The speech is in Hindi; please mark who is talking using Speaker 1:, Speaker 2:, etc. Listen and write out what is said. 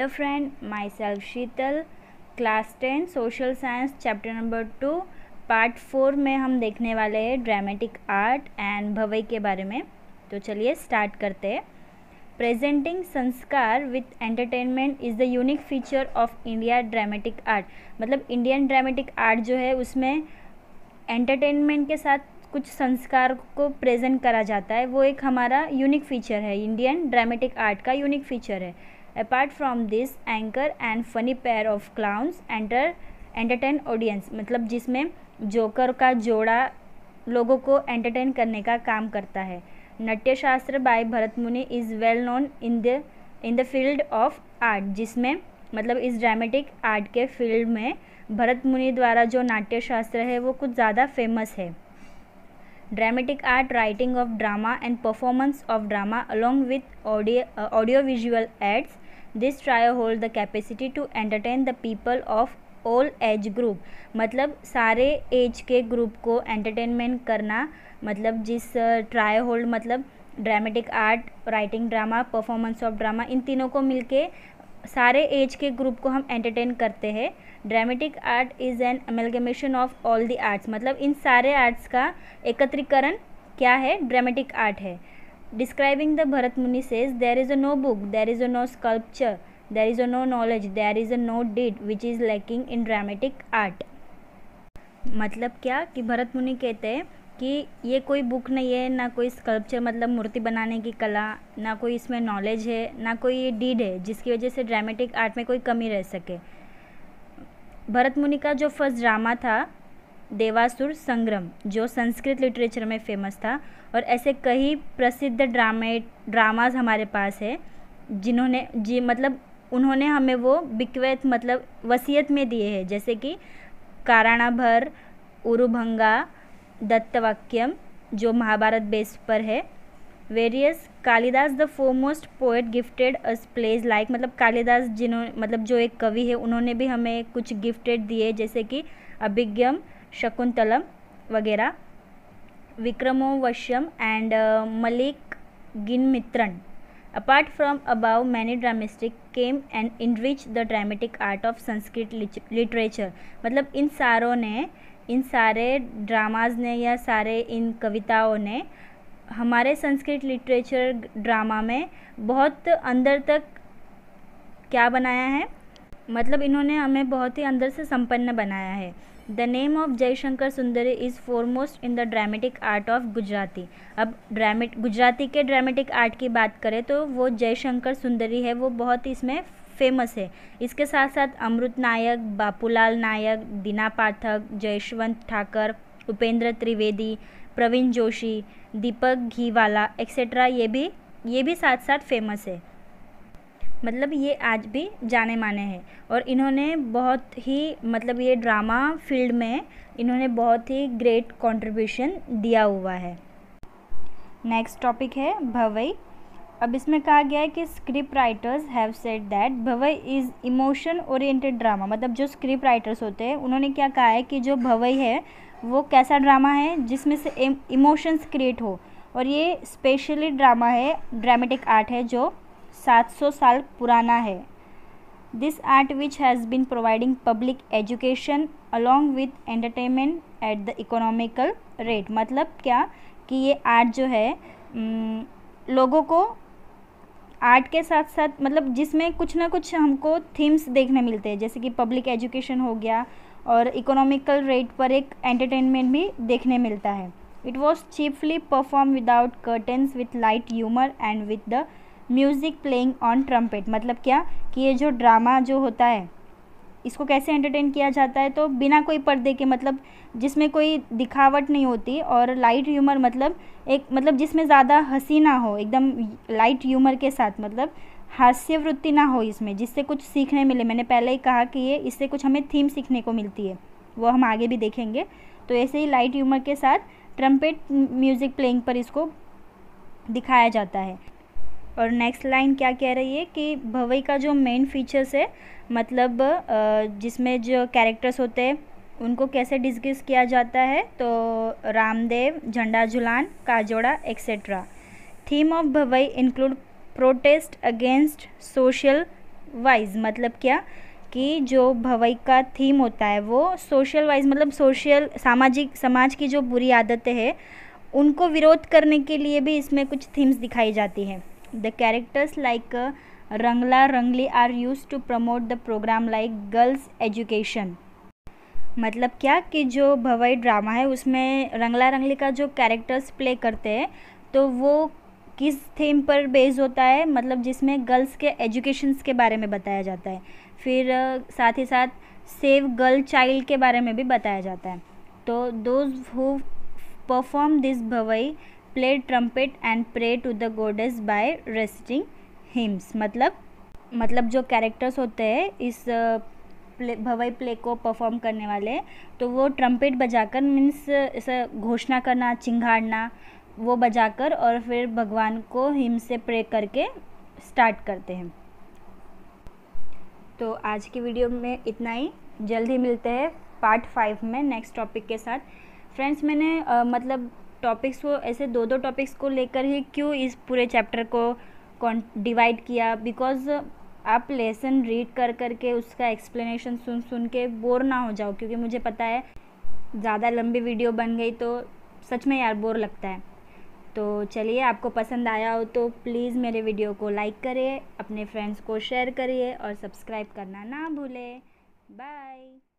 Speaker 1: Hello friend myself Sheetal class ten social science chapter number two part four में हम देखने वाले हैं ड्रामेटिक आर्ट एंड भवई के बारे में तो चलिए स्टार्ट करते हैं प्रेजेंटिंग संस्कार with entertainment is the unique feature of India dramatic art मतलब इंडियन ड्रामेटिक आर्ट जो है उसमें एंटरटेनमेंट के साथ कुछ संस्कार को प्रेजेंट करा जाता है वो एक हमारा यूनिक फीचर है इंडियन ड्रामेटिक आर्ट का यूनिक फीचर है apart from this anchor and funny pair of clowns enter entertain audience मतलब जिसमें जोकर का जोड़ा लोगों को एंटरटेन करने का काम करता है शास्त्र by Bharat Muni is well known in the in the field of art जिसमें मतलब इस ड्रामेटिक आर्ट के फील्ड में भरत मुनि द्वारा जो नाट्यशास्त्र है वो कुछ ज़्यादा फेमस है dramatic art writing of drama and performance of drama along with audio uh, audiovisual arts this trio hold the capacity to entertain the people of all age group मतलब सारे एज के ग्रुप को एंटरटेनमेंट करना मतलब जिस ट्राई होल्ड मतलब dramatic art writing drama performance of drama इन तीनों को मिलके सारे एज के ग्रुप को हम एंटरटेन करते हैं dramatic art is an amalgamation of all the arts मतलब इन सारे आर्ट्स का एकत्रीकरण क्या है ड्रामेटिक आर्ट है describing the Bharat Muni says there is a no book there is a no sculpture there is a no knowledge there is a no deed which is lacking in dramatic art मतलब क्या कि भरत मुनि कहते हैं कि ये कोई बुक नहीं है ना कोई स्कल्पचर मतलब मूर्ति बनाने की कला ना कोई इसमें नॉलेज है ना कोई डीड है जिसकी वजह से ड्रामेटिक आर्ट में कोई कमी रह सके भरत मुनि का जो फर्स्ट ड्रामा था देवासुर संग्रम जो संस्कृत लिटरेचर में फेमस था और ऐसे कई प्रसिद्ध ड्रामे ड्रामाज हमारे पास है जिन्होंने जी मतलब उन्होंने हमें वो बिकवैत मतलब वसीयत में दिए हैं जैसे कि काराणा भर उरुभंगा दत्तवाक्यम जो महाभारत बेस पर है various Kalidas the foremost poet gifted us plays like मतलब कालिदास जिन्होंने मतलब जो एक कवि है उन्होंने भी हमें कुछ गिफ्टेड दिए जैसे कि अभिज्ञम शकुंतलम वगैरह Vikramorvashiyam and uh, Malavikagnimitram apart from about many dramatists came and enrich the dramatic art of Sanskrit literature मतलब इन सारों ने इन सारे ड्रामाज़ ने या सारे इन कविताओं ने हमारे संस्कृत लिटरेचर ड्रामा में बहुत अंदर तक क्या बनाया है मतलब इन्होंने हमें बहुत ही अंदर से संपन्न बनाया है the name of Jaishankar Sundari is foremost in the dramatic art of Gujarati अब ड्रामेट गुजराती के ड्रामेटिक आर्ट की बात करें तो वो जयशंकर सुंदरी है वो बहुत इसमें फेमस है इसके साथ साथ अमृत नायक बापूलाल नायक दीना पाठक जयशवंत ठाकर उपेंद्र त्रिवेदी प्रवीण जोशी दीपक घीवाला एक्सेट्रा ये भी ये भी साथ साथ फेमस है मतलब ये आज भी जाने माने हैं और इन्होंने बहुत ही मतलब ये ड्रामा फील्ड में इन्होंने बहुत ही ग्रेट कंट्रीब्यूशन दिया हुआ है नेक्स्ट टॉपिक है भवई अब इसमें कहा गया है कि script writers have said that Bhavai is emotion oriented drama मतलब जो स्क्रिप्ट राइटर्स होते हैं उन्होंने क्या कहा है कि जो भवई है वो कैसा ड्रामा है जिसमें से इमोशंस क्रिएट हो और ये स्पेशली ड्रामा है ड्रामेटिक आर्ट है जो 700 साल पुराना है this art which has been providing public education along with entertainment at the economical rate मतलब क्या कि ये आर्ट जो है लोगों को आर्ट के साथ साथ मतलब जिसमें कुछ ना कुछ हमको थीम्स देखने मिलते हैं जैसे कि पब्लिक एजुकेशन हो गया और इकोनॉमिकल रेट पर एक एंटरटेनमेंट भी देखने मिलता है it was cheaply perform without curtains with light humour and with the music playing on trumpet मतलब क्या कि ये जो ड्रामा जो होता है इसको कैसे एंटरटेन किया जाता है तो बिना कोई पर्दे के मतलब जिसमें कोई दिखावट नहीं होती और लाइट ह्यूमर मतलब एक मतलब जिसमें ज़्यादा हंसी ना हो एकदम लाइट ह्यूमर के साथ मतलब हास्य वृत्ति ना हो इसमें जिससे कुछ सीखने मिले मैंने पहले ही कहा कि ये इससे कुछ हमें थीम सीखने को मिलती है वो हम आगे भी देखेंगे तो ऐसे ही लाइट ह्यूमर के साथ ट्रम्पेट म्यूज़िक प्लेइंग पर इसको दिखाया जाता है और नेक्स्ट लाइन क्या कह रही है कि भवई का जो मेन फीचर्स है मतलब जिसमें जो कैरेक्टर्स होते हैं उनको कैसे डिस्कस किया जाता है तो Ramdev Jhanda Jhulan Kajoda etcetera theme of Bhavai include protest against social vices मतलब क्या कि जो भवई का थीम होता है वो सोशल वाइज मतलब सोशल सामाजिक समाज की जो बुरी आदतें हैं उनको विरोध करने के लिए भी इसमें कुछ थीम्स दिखाई जाती हैं The characters like uh, Rangla Rangli are used to promote the program like girls education. मतलब क्या कि जो भवई ड्रामा है उसमें रंगला रंगली का जो कैरेक्टर्स प्ले करते हैं तो वो किस थीम पर बेस होता है मतलब जिसमें गर्ल्स के एजुकेशंस के बारे में बताया जाता है फिर uh, साथ ही साथ सेव गर्ल चाइल्ड के बारे में भी बताया जाता है तो those who perform this Bhavai play trumpet and pray to the goddess by reciting hymns मतलब मतलब जो कैरेक्टर्स होते हैं इस प्ले भवई प्ले को परफॉर्म करने वाले तो वो ट्रम्पेट बजाकर मीन्स ऐसा घोषणा करना चिंगाड़ना वो बजाकर और फिर भगवान को हिम से प्रे करके स्टार्ट करते हैं तो आज की वीडियो में इतना ही जल्द ही मिलते हैं पार्ट फाइव में नेक्स्ट टॉपिक के साथ फ्रेंड्स मैंने आ, मतलब टॉपिक्स को ऐसे दो दो टॉपिक्स को लेकर ही क्यों इस पूरे चैप्टर को डिवाइड किया बिकॉज आप लेसन रीड कर कर के उसका एक्सप्लेनेशन सुन सुन के बोर ना हो जाओ क्योंकि मुझे पता है ज़्यादा लंबी वीडियो बन गई तो सच में यार बोर लगता है तो चलिए आपको पसंद आया हो तो प्लीज़ मेरे वीडियो को लाइक करिए अपने फ्रेंड्स को शेयर करिए और सब्सक्राइब करना ना भूलें बाय